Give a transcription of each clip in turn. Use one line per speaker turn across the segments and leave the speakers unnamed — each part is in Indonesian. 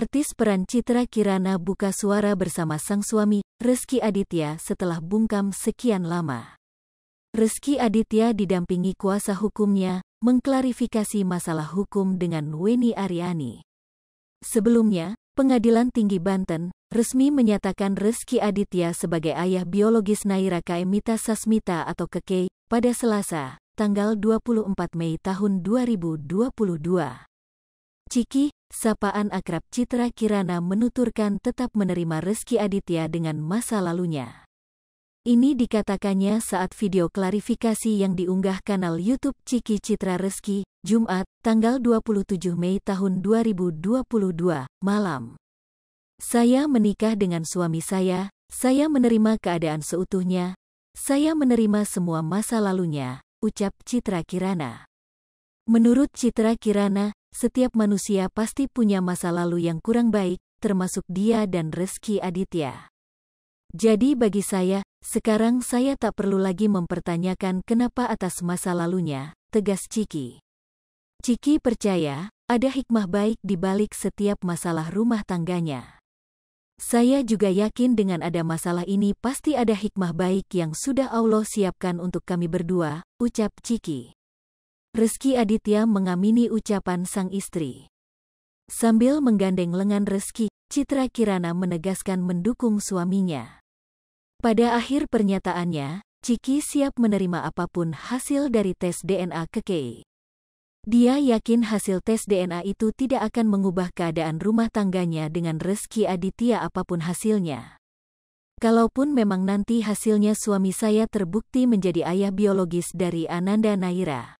Artis peran Citra Kirana buka suara bersama sang suami, Reski Aditya setelah bungkam sekian lama. Reski Aditya didampingi kuasa hukumnya, mengklarifikasi masalah hukum dengan Weni Ariani. Sebelumnya, Pengadilan Tinggi Banten resmi menyatakan Reski Aditya sebagai ayah biologis Naira Kaemita Sasmita atau Keke pada Selasa, tanggal 24 Mei tahun 2022. Ciki, Sapaan akrab Citra Kirana menuturkan tetap menerima Reski Aditya dengan masa lalunya. Ini dikatakannya saat video klarifikasi yang diunggah kanal YouTube Ciki Citra Reski, Jumat, tanggal 27 Mei tahun 2022, malam. Saya menikah dengan suami saya, saya menerima keadaan seutuhnya, saya menerima semua masa lalunya, ucap Citra Kirana. Menurut Citra Kirana, setiap manusia pasti punya masa lalu yang kurang baik, termasuk dia dan Reski Aditya. Jadi bagi saya, sekarang saya tak perlu lagi mempertanyakan kenapa atas masa lalunya, tegas Ciki. Ciki percaya, ada hikmah baik di balik setiap masalah rumah tangganya. Saya juga yakin dengan ada masalah ini pasti ada hikmah baik yang sudah Allah siapkan untuk kami berdua, ucap Ciki. Reski Aditya mengamini ucapan sang istri. Sambil menggandeng lengan Reski, Citra Kirana menegaskan mendukung suaminya. Pada akhir pernyataannya, Ciki siap menerima apapun hasil dari tes DNA Kekei. Dia yakin hasil tes DNA itu tidak akan mengubah keadaan rumah tangganya dengan Reski Aditya apapun hasilnya. Kalaupun memang nanti hasilnya suami saya terbukti menjadi ayah biologis dari Ananda Naira.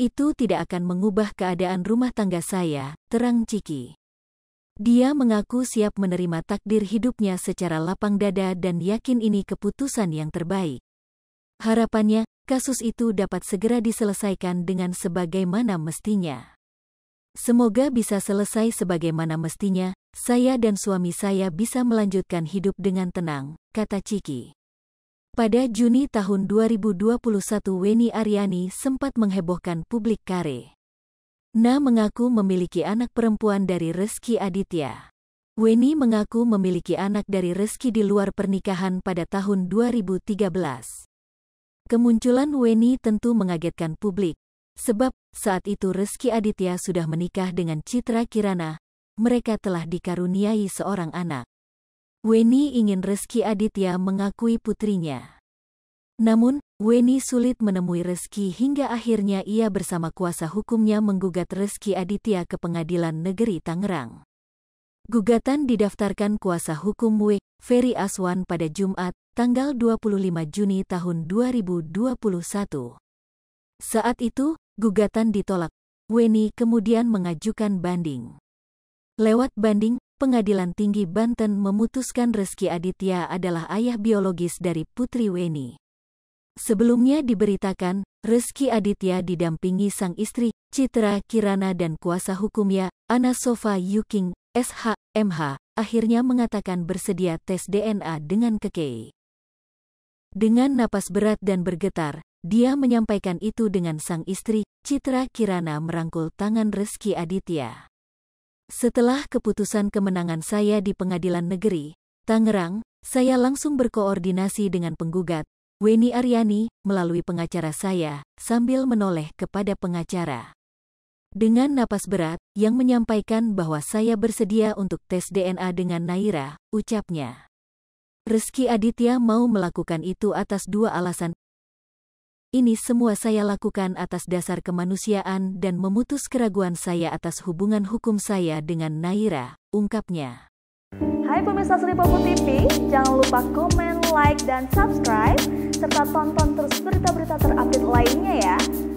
Itu tidak akan mengubah keadaan rumah tangga saya, terang Ciki. Dia mengaku siap menerima takdir hidupnya secara lapang dada dan yakin ini keputusan yang terbaik. Harapannya, kasus itu dapat segera diselesaikan dengan sebagaimana mestinya. Semoga bisa selesai sebagaimana mestinya, saya dan suami saya bisa melanjutkan hidup dengan tenang, kata Ciki. Pada Juni tahun 2021 Weni Ariani sempat menghebohkan publik kare. Na mengaku memiliki anak perempuan dari Reski Aditya. Weni mengaku memiliki anak dari Reski di luar pernikahan pada tahun 2013. Kemunculan Weni tentu mengagetkan publik, sebab saat itu Reski Aditya sudah menikah dengan Citra Kirana, mereka telah dikaruniai seorang anak. Weni ingin Reski Aditya mengakui putrinya. Namun, Weni sulit menemui Reski hingga akhirnya ia bersama kuasa hukumnya menggugat Reski Aditya ke pengadilan negeri Tangerang. Gugatan didaftarkan kuasa hukum W. Ferry Aswan pada Jumat, tanggal 25 Juni tahun 2021. Saat itu, gugatan ditolak. Weni kemudian mengajukan banding. Lewat banding, Pengadilan Tinggi Banten memutuskan Reski Aditya adalah ayah biologis dari Putri Weni. Sebelumnya diberitakan, Reski Aditya didampingi sang istri, Citra Kirana dan kuasa hukumnya, Ana Sofa Yuking, SH, MH, akhirnya mengatakan bersedia tes DNA dengan Kekei. Dengan napas berat dan bergetar, dia menyampaikan itu dengan sang istri, Citra Kirana merangkul tangan Reski Aditya. Setelah keputusan kemenangan saya di Pengadilan Negeri, Tangerang, saya langsung berkoordinasi dengan penggugat, Weni Aryani, melalui pengacara saya, sambil menoleh kepada pengacara. Dengan napas berat, yang menyampaikan bahwa saya bersedia untuk tes DNA dengan Naira, ucapnya. Rizky Aditya mau melakukan itu atas dua alasan ini semua saya lakukan atas dasar kemanusiaan dan memutus keraguan saya atas hubungan hukum saya dengan Naira, ungkapnya. Hai pemirsa Seripopo TV, jangan lupa komen, like, dan subscribe, serta tonton terus berita-berita terupdate lainnya ya.